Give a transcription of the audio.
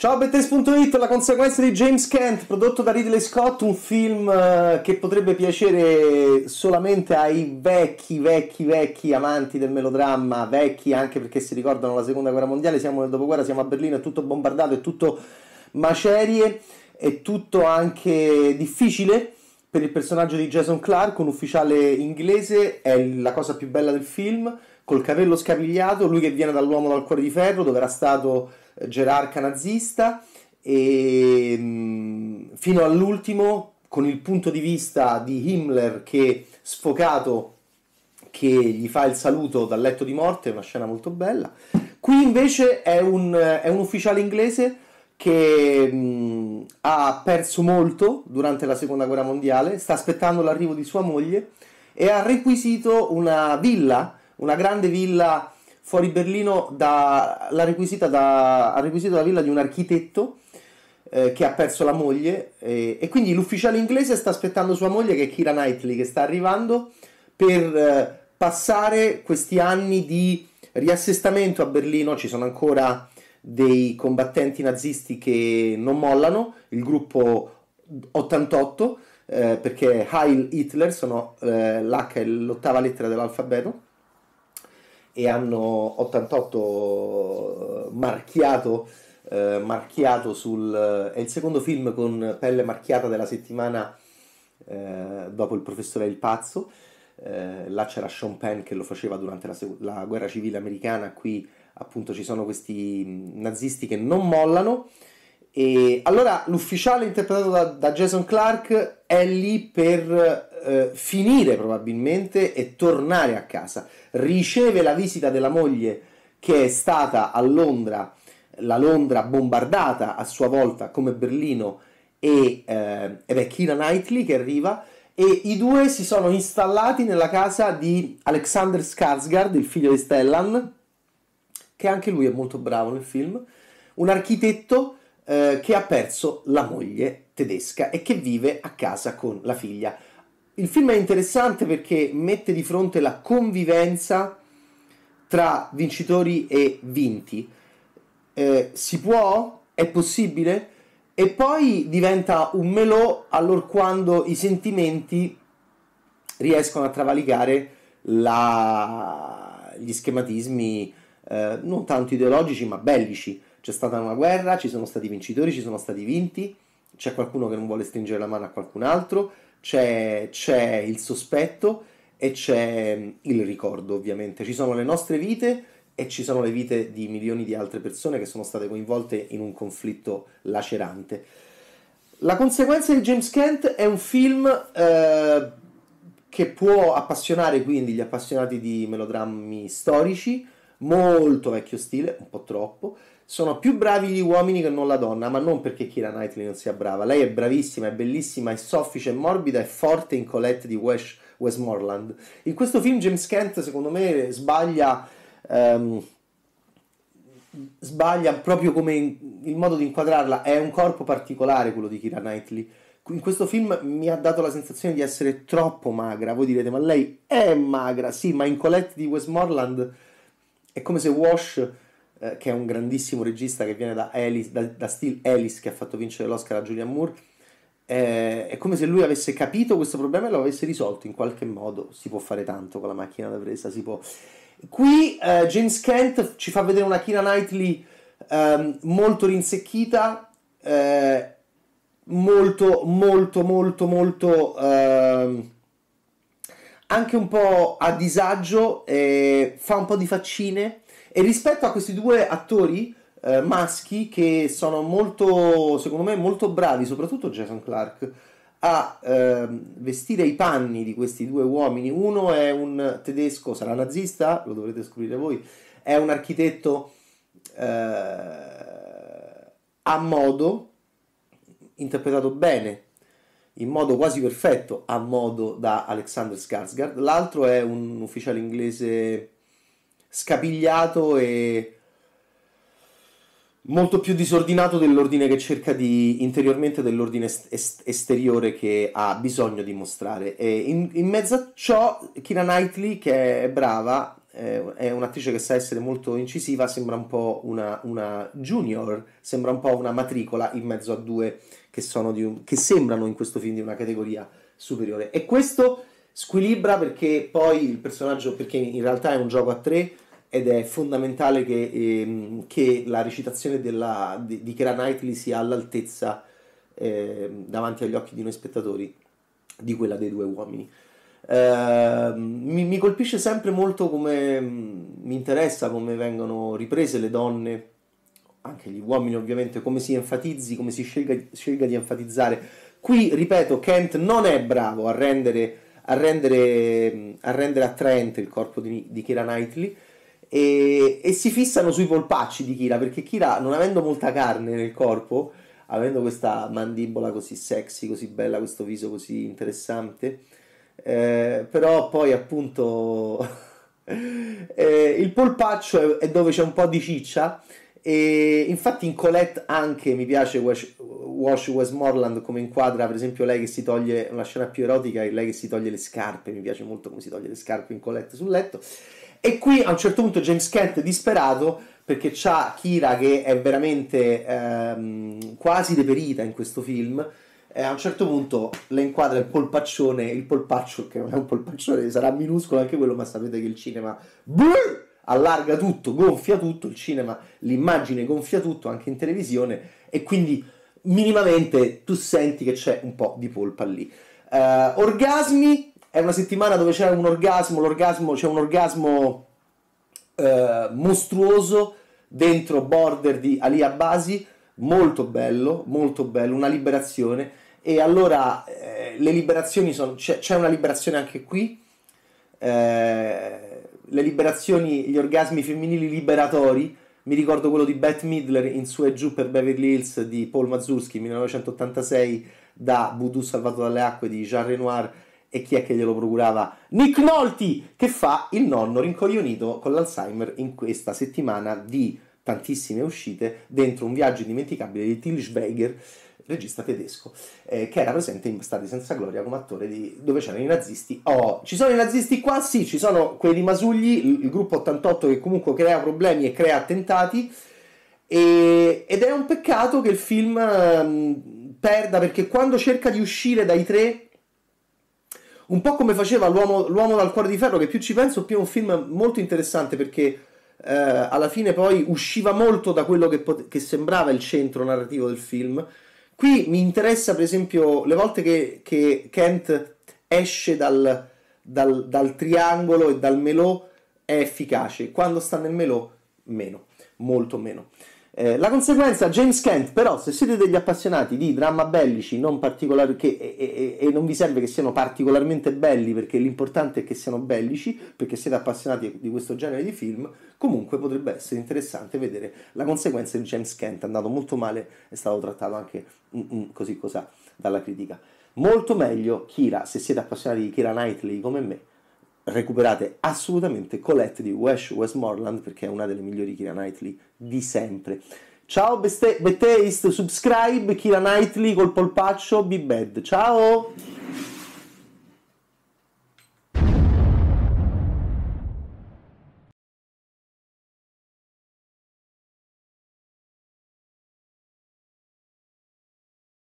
Ciao Bethesda.it, la conseguenza di James Kent, prodotto da Ridley Scott, un film eh, che potrebbe piacere solamente ai vecchi, vecchi, vecchi amanti del melodramma, vecchi anche perché si ricordano la seconda guerra mondiale, siamo nel dopoguerra, siamo a Berlino, è tutto bombardato, è tutto macerie, è tutto anche difficile per il personaggio di Jason Clark, un ufficiale inglese, è la cosa più bella del film col capello scapigliato, lui che viene dall'uomo dal cuore di ferro, dove era stato eh, gerarca nazista, e mm, fino all'ultimo con il punto di vista di Himmler che sfocato che gli fa il saluto dal letto di morte, una scena molto bella. Qui invece è un, è un ufficiale inglese che mh, mm, ha perso molto durante la seconda guerra mondiale, sta aspettando l'arrivo di sua moglie e ha requisito una villa una grande villa fuori Berlino da, la requisita da, ha requisito la villa di un architetto eh, che ha perso la moglie eh, e quindi l'ufficiale inglese sta aspettando sua moglie che è Kira Knightley che sta arrivando per eh, passare questi anni di riassestamento a Berlino, ci sono ancora dei combattenti nazisti che non mollano, il gruppo 88 eh, perché Heil Hitler sono eh, l'H è l'ottava lettera dell'alfabeto e hanno 88 eh, marchiato, eh, marchiato sul... Eh, è il secondo film con pelle marchiata della settimana eh, dopo il professore Il Pazzo. Eh, là c'era Sean Penn che lo faceva durante la, la, guerra civile americana, qui appunto ci sono questi mm, nazisti che non mollano. E allora l'ufficiale interpretato da, da Jason Clark è lì per eh, finire probabilmente e tornare a casa. Riceve la visita della moglie che è stata a Londra, la Londra bombardata a sua volta come Berlino e, eh, ed è Kira Knightley che arriva e i due si sono installati nella casa di Alexander Skarsgård, il figlio di Stellan, che anche lui è molto bravo nel film, un architetto eh, che ha perso la moglie tedesca e che vive a casa con la figlia il film è interessante perché mette di fronte la convivenza tra vincitori e vinti. Eh, si può? È possibile? E poi diventa un melò quando i sentimenti riescono a travalicare la... gli schematismi eh, non tanto ideologici ma bellici. C'è stata una guerra, ci sono stati vincitori, ci sono stati vinti, c'è qualcuno che non vuole stringere la mano a qualcun altro c'è, c'è il sospetto e c'è mm, il ricordo ovviamente, ci sono le nostre vite e ci sono le vite di milioni di altre persone che sono state coinvolte in un conflitto lacerante. La conseguenza di James Kent è un film eh, che può appassionare quindi gli appassionati di melodrammi storici, molto vecchio stile, un po' troppo. Sono più bravi gli uomini che non la donna, ma non perché Kira Knightley non sia brava. Lei è bravissima, è bellissima, è soffice, è morbida, è forte in Colette di West, Westmoreland. In questo film James Kent, secondo me, sbaglia... Um, sbaglia proprio come il modo di inquadrarla è un corpo particolare quello di Kira Knightley in questo film mi ha dato la sensazione di essere troppo magra voi direte ma lei è magra sì ma in Colette di Westmoreland è come se Wash, eh, che è un grandissimo regista che viene da, Alice, da, da Steel Ellis, che ha fatto vincere l'Oscar a Julian Moore, eh, è come se lui avesse capito questo problema e lo avesse risolto in qualche modo. Si può fare tanto con la macchina da presa, si può... Qui eh, James Kent ci fa vedere una Kira Knightley ehm, molto rinsecchita, eh, molto, molto, molto, molto... Ehm, anche un po' a disagio, eh, fa un po' di faccine. E rispetto a questi due attori eh, maschi che sono molto, secondo me, molto bravi, soprattutto Jason Clark, a eh, vestire i panni di questi due uomini. Uno è un tedesco, sarà nazista, lo dovrete scoprire voi, è un architetto eh, a modo, interpretato bene in modo quasi perfetto a modo da Alexander Skarsgård, l'altro è un ufficiale inglese scapigliato e molto più disordinato dell'ordine che cerca di interiormente dell'ordine est- esteriore che ha bisogno di mostrare e in, in, mezzo a ciò Kira Knightley che è brava è un'attrice che sa essere molto incisiva, sembra un po' una, una, junior, sembra un po' una matricola in mezzo a due che, un, che, sembrano in questo film di una categoria superiore. E questo squilibra perché poi il personaggio, perché in realtà è un gioco a tre ed è fondamentale che, ehm, che la recitazione della, di, di Kera Knightley sia all'altezza eh, davanti agli occhi di noi spettatori di quella dei due uomini. Ehm, mi, mi, colpisce sempre molto come mm, mi interessa come vengono riprese le donne, anche gli uomini ovviamente, come si enfatizzi, come si scelga, scelga di enfatizzare. Qui, ripeto, Kent non è bravo a rendere, a rendere, mm, a rendere attraente il corpo di, di Kira Knightley. E, e, si fissano sui polpacci di Kira perché Kira non avendo molta carne nel corpo avendo questa mandibola così sexy così bella questo viso così interessante eh, però poi appunto eh, il polpaccio è, è, dove c'è un po' di ciccia e infatti in Colette anche mi piace Wash, Westmoreland come inquadra per esempio lei che si toglie una scena più erotica è lei che si toglie le scarpe mi piace molto come si toglie le scarpe in Colette sul letto e qui a un certo punto James Kent è disperato perché c'ha Kira che è veramente ehm, quasi deperita in questo film e a un certo punto le inquadra il polpaccione, il polpaccio che non è un polpaccione, sarà minuscolo anche quello, ma sapete che il cinema Brrr! allarga tutto, gonfia tutto, il cinema, l'immagine gonfia tutto anche in televisione e quindi minimamente tu senti che c'è un po' di polpa lì. Uh, orgasmi, è una settimana dove c'è un orgasmo, l'orgasmo c'è un orgasmo uh, mostruoso dentro border di Ali Abasi molto bello, molto bello, una liberazione. E allora eh, le liberazioni sono. C'è, c'è, una liberazione anche qui. Eh, le liberazioni, gli orgasmi femminili liberatori. Mi ricordo quello di Beth Midler in Su e Giù per Beverly Hills di Paul Mazursky 1986 da Voodoo Salvato dalle Acque di Jean Renoir e chi è che glielo procurava? Nick Nolti che fa il nonno rincoglionito con l'Alzheimer in questa settimana di tantissime uscite dentro un viaggio indimenticabile di Till Schweiger regista tedesco, eh, che era presente in Bastardi senza gloria come attore di, dove c'erano i nazisti. Oh, ci sono i nazisti qua? Sì, ci sono quelli di Masugli, il, il, gruppo 88 che comunque crea problemi e crea attentati. E, ed è un peccato che il film um, perda perché quando cerca di uscire dai tre, un po' come faceva l'uomo, l'uomo dal cuore di ferro, che più ci penso, più è un film molto interessante perché eh, alla fine poi usciva molto da quello che, pot- che, sembrava il centro narrativo del film. Qui mi interessa, per esempio, le volte che, che Kent esce dal, dal, dal, triangolo e dal melò è efficace, quando sta nel melò meno, molto meno. Eh, la conseguenza, James Kent, però, se siete degli appassionati di dramma bellici non particolari, che, e, e, e, non vi serve che siano particolarmente belli, perché l'importante è che siano bellici, perché siete appassionati di questo genere di film, comunque potrebbe essere interessante vedere la conseguenza di James Kent, è andato molto male, è stato trattato anche mm, mm, così cos'ha dalla critica. Molto meglio Kira, se siete appassionati di Kira Knightley come me, recuperate assolutamente Colette di Wesh Westmoreland perché è una delle migliori Kira Knightley di sempre. Ciao Bethesda, subscribe Kira Knightley col polpaccio, be bad. Ciao!